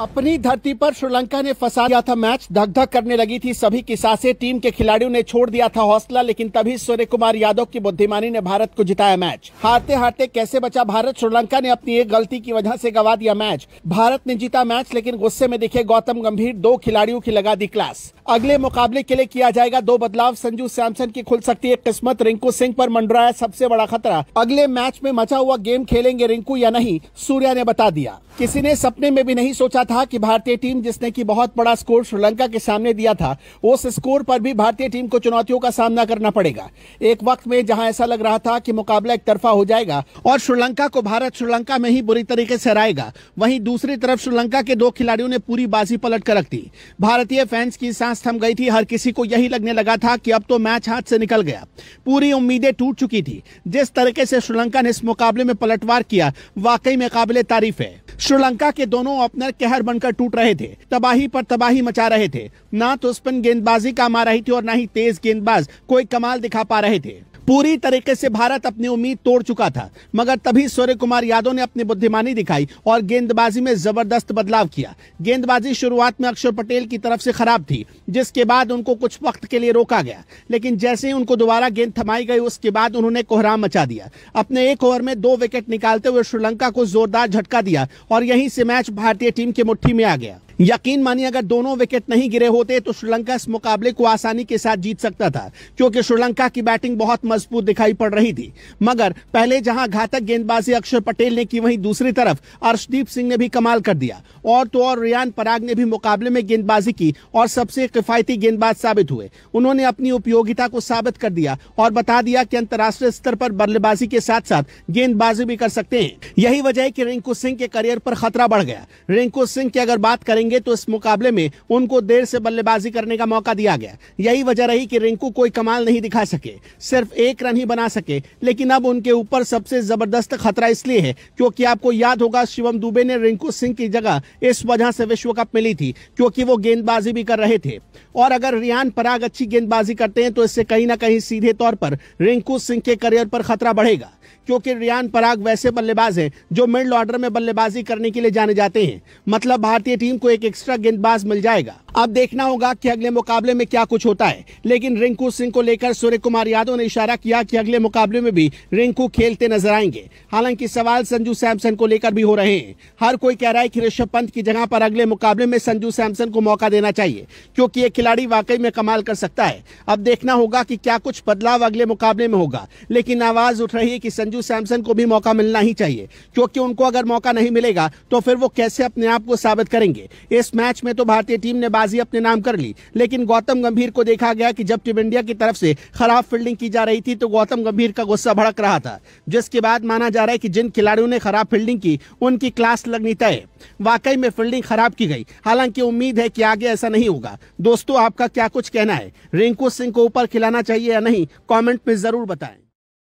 अपनी धरती पर श्रीलंका ने फंसा दिया था मैच धक धक करने लगी थी सभी की सासे टीम के खिलाड़ियों ने छोड़ दिया था हौसला लेकिन तभी सूर्य कुमार यादव की बुद्धिमानी ने भारत को जिताया मैच हारते हारते कैसे बचा भारत श्रीलंका ने अपनी एक गलती की वजह से गवा दिया मैच भारत ने जीता मैच लेकिन गुस्से में दिखे गौतम गंभीर दो खिलाड़ियों की लगा दी क्लास अगले मुकाबले के लिए किया जाएगा दो बदलाव संजू सैमसन की खुल सकती है किस्मत रिंकू सिंह पर मंडराया सबसे बड़ा खतरा अगले मैच में मचा हुआ गेम खेलेंगे रिंकू या नहीं सूर्या ने बता दिया किसी ने सपने में भी नहीं सोचा था कि भारतीय टीम जिसने की बहुत बड़ा स्कोर श्रीलंका के सामने दिया था उस स्कोर पर भी भारतीय टीम को चुनौतियों का सामना करना पड़ेगा एक वक्त में जहां ऐसा लग रहा था कि मुकाबला एक तरफा हो जाएगा और श्रीलंका को भारत श्रीलंका में ही बुरी तरीके से हराएगा वहीं दूसरी तरफ श्रीलंका के दो खिलाड़ियों ने पूरी बाजी पलट कर रख दी भारतीय फैंस की सांस सांस थम गई थी हर किसी को यही लगने लगा था कि अब तो मैच हाथ से निकल गया पूरी उम्मीदें टूट चुकी थी जिस तरीके से श्रीलंका ने इस मुकाबले में पलटवार किया वाकई में काबिल तारीफ है श्रीलंका के दोनों ओपनर कहर बनकर टूट रहे थे तबाही पर तबाही मचा रहे थे ना तो स्पिन गेंदबाजी काम आ रही थी और ना ही तेज गेंदबाज कोई कमाल दिखा पा रहे थे पूरी तरीके से भारत अपनी उम्मीद तोड़ चुका था मगर तभी सूर्य कुमार यादव ने अपनी बुद्धिमानी दिखाई और गेंदबाजी में जबरदस्त बदलाव किया गेंदबाजी शुरुआत में अक्षर पटेल की तरफ से खराब थी जिसके बाद उनको कुछ वक्त के लिए रोका गया लेकिन जैसे ही उनको दोबारा गेंद थमाई गई उसके बाद उन्होंने कोहराम मचा दिया अपने एक ओवर में दो विकेट निकालते हुए श्रीलंका को जोरदार झटका दिया और यहीं से मैच भारतीय टीम की मुठ्ठी में आ गया यकीन मानिए अगर दोनों विकेट नहीं गिरे होते तो श्रीलंका इस मुकाबले को आसानी के साथ जीत सकता था क्योंकि श्रीलंका की बैटिंग बहुत मजबूत दिखाई पड़ रही थी मगर पहले जहां घातक गेंदबाजी अक्षर पटेल ने की वहीं दूसरी तरफ अर्शदीप सिंह ने भी कमाल कर दिया और तो और रियान पराग ने भी मुकाबले में गेंदबाजी की और सबसे किफायती गेंदबाज साबित हुए उन्होंने अपनी उपयोगिता को साबित कर दिया और बता दिया कि अंतर्राष्ट्रीय स्तर पर बल्लेबाजी के साथ साथ गेंदबाजी भी कर सकते हैं यही वजह है कि रिंकू सिंह के करियर पर खतरा बढ़ गया रिंकू सिंह की अगर बात करेंगे करेंगे तो इस मुकाबले में उनको देर से बल्लेबाजी करने का मौका दिया गया यही वजह रही कि रिंकू कोई कमाल नहीं दिखा सके सिर्फ एक रन ही बना सके लेकिन अब उनके ऊपर सबसे जबरदस्त खतरा इसलिए है क्योंकि आपको याद होगा शिवम दुबे ने रिंकू सिंह की जगह इस वजह से विश्व कप मिली थी क्योंकि वो गेंदबाजी भी कर रहे थे और अगर रियान पराग अच्छी गेंदबाजी करते हैं तो इससे कहीं ना कहीं सीधे तौर पर रिंकू सिंह के करियर पर खतरा बढ़ेगा क्योंकि रियान पराग वैसे बल्लेबाज हैं जो मिडल ऑर्डर में बल्लेबाजी करने के लिए जाने जाते हैं मतलब भारतीय टीम को एक एक्स्ट्रा गेंदबाज मिल जाएगा अब देखना होगा कि अगले मुकाबले में क्या कुछ होता है लेकिन रिंकू सिंह को लेकर सूर्य कुमार यादव ने इशारा किया कि अगले मुकाबले में भी रिंकू खेलते नजर आएंगे हालांकि सवाल संजू सैमसन को लेकर भी हो रहे हैं हर कोई कह रहा है कि ऋषभ पंत की जगह पर अगले मुकाबले में संजू सैमसन को मौका देना चाहिए क्योंकि ये खिलाड़ी वाकई में कमाल कर सकता है अब देखना होगा कि क्या कुछ बदलाव अगले मुकाबले में होगा लेकिन आवाज उठ रही है कि संजू सैमसन को भी मौका मिलना ही चाहिए क्योंकि उनको अगर मौका नहीं मिलेगा तो फिर वो कैसे अपने आप को साबित करेंगे इस मैच में तो भारतीय टीम ने बाजी अपने नाम कर ली लेकिन गौतम गंभीर को देखा गया कि जब टीम इंडिया की तरफ से खराब फील्डिंग की जा रही थी तो गौतम गंभीर का गुस्सा भड़क रहा था जिसके बाद माना जा रहा है कि जिन खिलाड़ियों ने खराब फील्डिंग की उनकी क्लास लगनी तय वाकई में फील्डिंग खराब की गई हालांकि उम्मीद है कि आगे ऐसा नहीं होगा दोस्तों आपका क्या कुछ कहना है रिंकू सिंह को ऊपर खिलाना चाहिए या नहीं कॉमेंट में जरूर बताएं